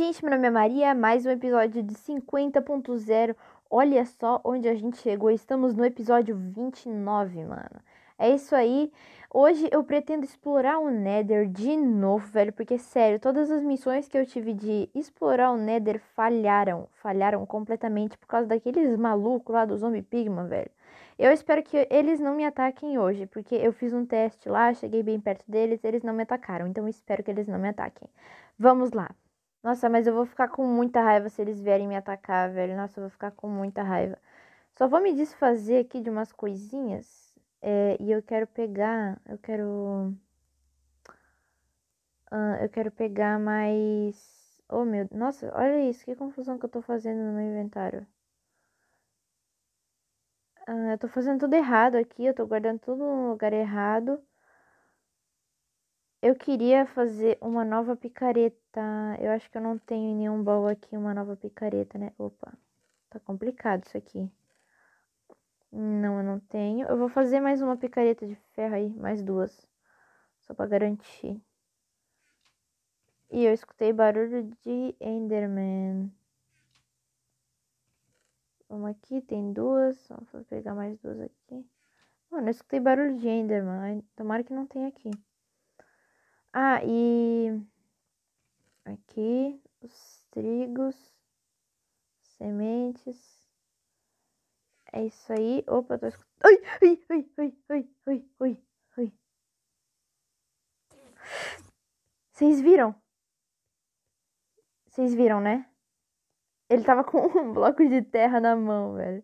gente, meu nome é Maria, mais um episódio de 50.0. Olha só onde a gente chegou, estamos no episódio 29, mano. É isso aí. Hoje eu pretendo explorar o Nether de novo, velho, porque sério, todas as missões que eu tive de explorar o Nether falharam, falharam completamente por causa daqueles malucos lá do Zombie Pigman, velho. Eu espero que eles não me ataquem hoje, porque eu fiz um teste lá, cheguei bem perto deles, eles não me atacaram, então espero que eles não me ataquem. Vamos lá. Nossa, mas eu vou ficar com muita raiva se eles vierem me atacar, velho. Nossa, eu vou ficar com muita raiva. Só vou me desfazer aqui de umas coisinhas. É, e eu quero pegar. Eu quero. Uh, eu quero pegar mais. Oh, meu. Nossa, olha isso. Que confusão que eu tô fazendo no meu inventário. Uh, eu tô fazendo tudo errado aqui. Eu tô guardando tudo no lugar errado. Eu queria fazer uma nova picareta. Eu acho que eu não tenho em nenhum baú aqui uma nova picareta, né? Opa, tá complicado isso aqui. Não, eu não tenho. Eu vou fazer mais uma picareta de ferro aí, mais duas. Só pra garantir. E eu escutei barulho de Enderman. Uma aqui, tem duas. Vamos pegar mais duas aqui. Mano, eu escutei barulho de Enderman. Tomara que não tenha aqui. Ah, e aqui os trigos, sementes. É isso aí. Opa, eu tô escutando. Ai, ai, ai, ai, ai, ai, ai, Vocês viram? Vocês viram, né? Ele tava com um bloco de terra na mão, velho.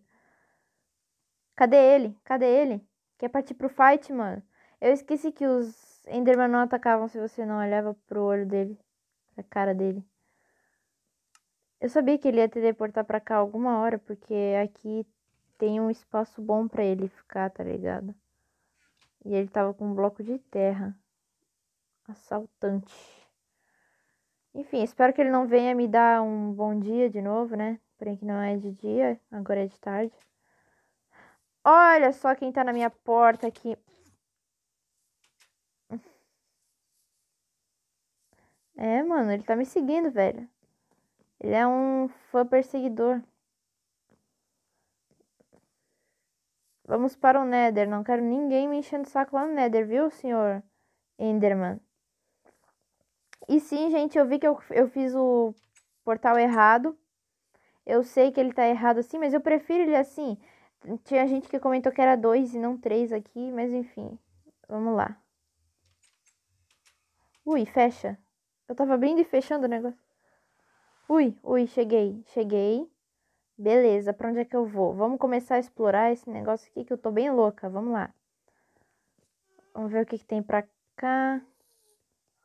Cadê ele? Cadê ele? Quer partir pro fight, mano? Eu esqueci que os Enderman não atacavam se você não olhava pro olho dele, pra cara dele. Eu sabia que ele ia teleportar pra cá alguma hora, porque aqui tem um espaço bom pra ele ficar, tá ligado? E ele tava com um bloco de terra. Assaltante. Enfim, espero que ele não venha me dar um bom dia de novo, né? Porém que não é de dia, agora é de tarde. Olha só quem tá na minha porta aqui. É, mano, ele tá me seguindo, velho. Ele é um fã perseguidor. Vamos para o Nether. Não quero ninguém me enchendo o saco lá no Nether, viu, senhor Enderman? E sim, gente, eu vi que eu, eu fiz o portal errado. Eu sei que ele tá errado assim, mas eu prefiro ele assim. Tinha gente que comentou que era dois e não três aqui, mas enfim. Vamos lá. Ui, fecha. Eu tava bem de fechando o negócio. Ui, ui, cheguei, cheguei. Beleza, pra onde é que eu vou? Vamos começar a explorar esse negócio aqui que eu tô bem louca. Vamos lá. Vamos ver o que, que tem pra cá.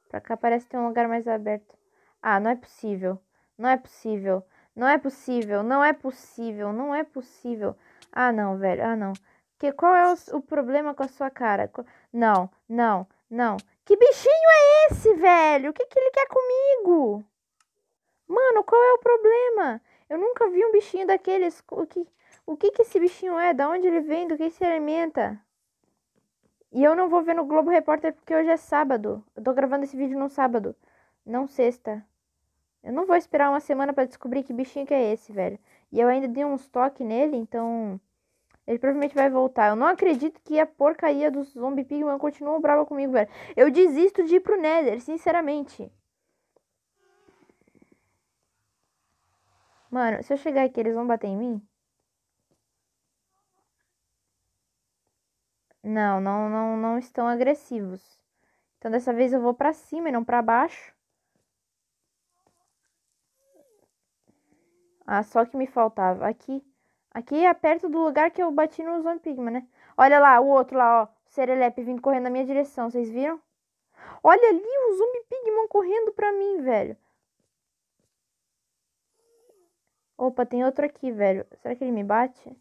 Pra cá parece ter um lugar mais aberto. Ah, não é possível. Não é possível. Não é possível. Não é possível. Não é possível. Ah, não, velho. Ah, não. Que, qual é o, o problema com a sua cara? não, não, não. Que bichinho é esse, velho? O que, que ele quer comigo? Mano, qual é o problema? Eu nunca vi um bichinho daqueles. O que, o que, que esse bichinho é? Da onde ele vem? Do que se alimenta? E eu não vou ver no Globo Repórter porque hoje é sábado. Eu tô gravando esse vídeo num sábado, não sexta. Eu não vou esperar uma semana para descobrir que bichinho que é esse, velho. E eu ainda dei uns toques nele, então ele provavelmente vai voltar. Eu não acredito que a porcaria do Zombie Pigman continua brava comigo, velho. Eu desisto de ir pro Nether, sinceramente. Mano, se eu chegar aqui, eles vão bater em mim? Não, não, não, não estão agressivos. Então dessa vez eu vou pra cima e não pra baixo. Ah, só que me faltava aqui. Aqui é perto do lugar que eu bati no Zone né? Olha lá, o outro lá, ó. Serelepe vindo correndo na minha direção, vocês viram? Olha ali o Zombie Pigman correndo pra mim, velho. Opa, tem outro aqui, velho. Será que ele me bate?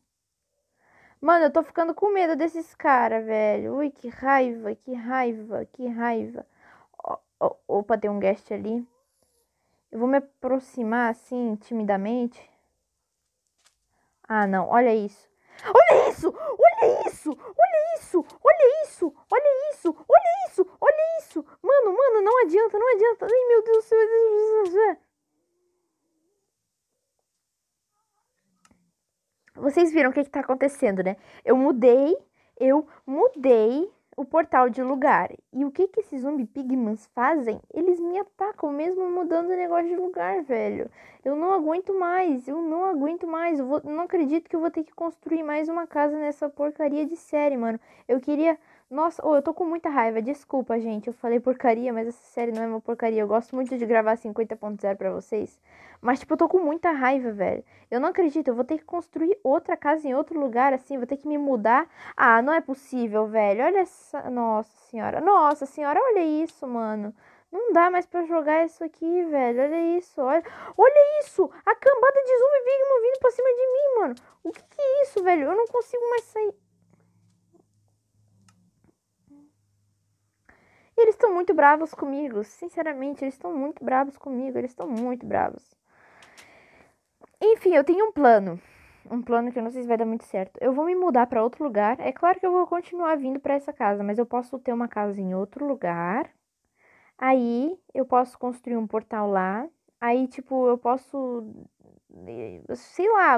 Mano, eu tô ficando com medo desses caras, velho. Ui, que raiva, que raiva, que raiva. O, o, opa, tem um guest ali. Eu vou me aproximar, assim, timidamente. Ah, não, olha isso. Olha isso! Olha isso! Olha isso! Olha isso! Olha isso! Olha isso! Olha isso! Mano, mano, não adianta, não adianta. Ai, meu Deus do céu. Vocês viram o que, que tá acontecendo, né? Eu mudei, eu mudei o portal de lugar. E o que que esses zumbi pigmans fazem? Eles me atacam mesmo mudando o negócio de lugar, velho. Eu não aguento mais, eu não aguento mais. Eu vou, não acredito que eu vou ter que construir mais uma casa nessa porcaria de série, mano. Eu queria nossa, oh, eu tô com muita raiva. Desculpa, gente. Eu falei porcaria, mas essa série não é uma porcaria. Eu gosto muito de gravar 50.0 para vocês. Mas, tipo, eu tô com muita raiva, velho. Eu não acredito. Eu vou ter que construir outra casa em outro lugar, assim. Vou ter que me mudar. Ah, não é possível, velho. Olha essa. Nossa senhora. Nossa senhora, olha isso, mano. Não dá mais para jogar isso aqui, velho. Olha isso, olha. Olha isso! A cambada de zumbi vindo pra cima de mim, mano. O que que é isso, velho? Eu não consigo mais sair. Eles estão muito bravos comigo, sinceramente, eles estão muito bravos comigo, eles estão muito bravos. Enfim, eu tenho um plano. Um plano que eu não sei se vai dar muito certo. Eu vou me mudar para outro lugar. É claro que eu vou continuar vindo para essa casa, mas eu posso ter uma casa em outro lugar. Aí eu posso construir um portal lá. Aí, tipo, eu posso. Sei lá,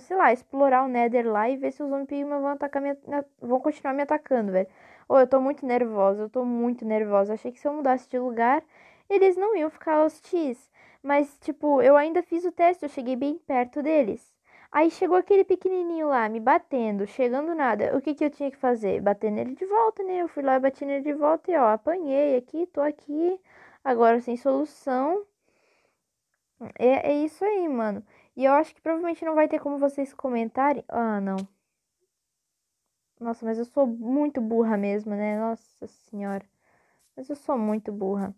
sei lá, explorar o Nether lá e ver se os zumbis vão atacar minha, vão continuar me atacando, velho. Ou oh, eu tô muito nervosa, eu tô muito nervosa. Achei que se eu mudasse de lugar, eles não iam ficar hostis. Mas, tipo, eu ainda fiz o teste, eu cheguei bem perto deles. Aí chegou aquele pequenininho lá, me batendo, chegando nada. O que, que eu tinha que fazer? Bater nele de volta, né? Eu fui lá, bati nele de volta e, ó, apanhei aqui, tô aqui, agora sem solução. É, é isso aí, mano. E eu acho que provavelmente não vai ter como vocês comentarem. Ah, não. Nossa, mas eu sou muito burra mesmo, né? Nossa senhora. Mas eu sou muito burra.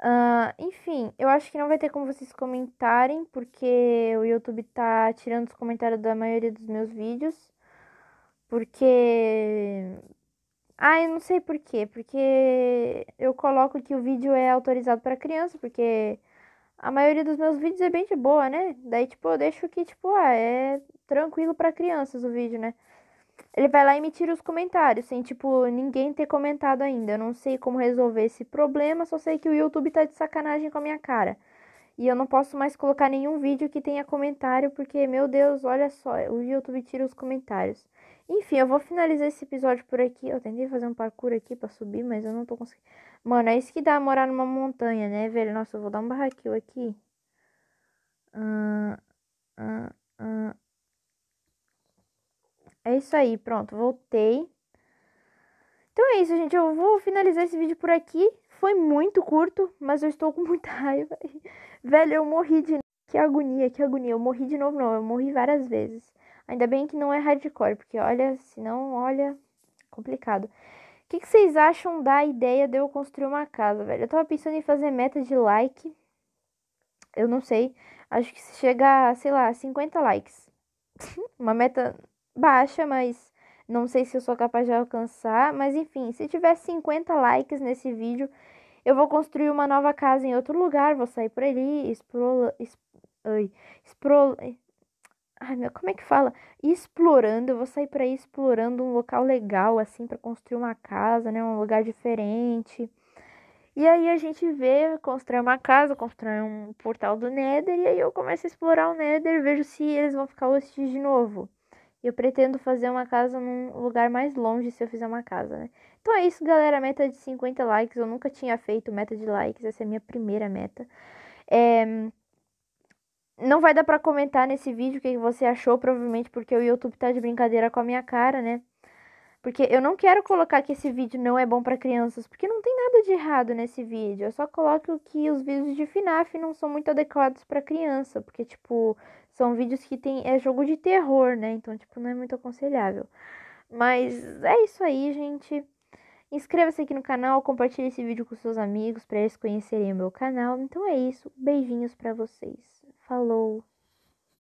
Uh, enfim, eu acho que não vai ter como vocês comentarem, porque o YouTube tá tirando os comentários da maioria dos meus vídeos. Porque. Ah, eu não sei por quê. Porque eu coloco que o vídeo é autorizado para criança, porque a maioria dos meus vídeos é bem de boa, né? Daí, tipo, eu deixo que, tipo, ah, é tranquilo para crianças o vídeo, né? Ele vai lá e me tira os comentários, sem, tipo, ninguém ter comentado ainda. Eu não sei como resolver esse problema, só sei que o YouTube tá de sacanagem com a minha cara. E eu não posso mais colocar nenhum vídeo que tenha comentário, porque, meu Deus, olha só, o YouTube tira os comentários. Enfim, eu vou finalizar esse episódio por aqui. Eu tentei fazer um parkour aqui para subir, mas eu não tô conseguindo. Mano, é isso que dá morar numa montanha, né, velho? Nossa, eu vou dar um barraquil aqui. Uh, uh, uh. É isso aí, pronto, voltei. Então é isso, gente. Eu vou finalizar esse vídeo por aqui. Foi muito curto, mas eu estou com muita raiva. Velho, eu morri de Que agonia, que agonia. Eu morri de novo, não. Eu morri várias vezes. Ainda bem que não é hardcore, porque olha, senão, olha, complicado. O que, que vocês acham da ideia de eu construir uma casa, velho? Eu tava pensando em fazer meta de like. Eu não sei. Acho que se chegar, sei lá, 50 likes. uma meta baixa, mas não sei se eu sou capaz de alcançar. Mas enfim, se tiver 50 likes nesse vídeo, eu vou construir uma nova casa em outro lugar, vou sair por ali, explora, ai, explora, ai meu, como é que fala? Explorando, eu vou sair por aí explorando um local legal assim para construir uma casa, né, um lugar diferente. E aí a gente vê, constrói uma casa, constrói um portal do Nether e aí eu começo a explorar o Nether, vejo se eles vão ficar hostis de novo. Eu pretendo fazer uma casa num lugar mais longe se eu fizer uma casa, né? Então é isso, galera. Meta é de 50 likes. Eu nunca tinha feito meta de likes. Essa é a minha primeira meta. É... Não vai dar pra comentar nesse vídeo o que você achou, provavelmente porque o YouTube tá de brincadeira com a minha cara, né? Porque eu não quero colocar que esse vídeo não é bom para crianças, porque não tem nada de errado nesse vídeo. Eu só coloco que os vídeos de FNAF não são muito adequados para criança, porque tipo, são vídeos que tem é jogo de terror, né? Então, tipo, não é muito aconselhável. Mas é isso aí, gente. Inscreva-se aqui no canal, compartilhe esse vídeo com seus amigos para eles conhecerem o meu canal. Então é isso, beijinhos para vocês. Falou.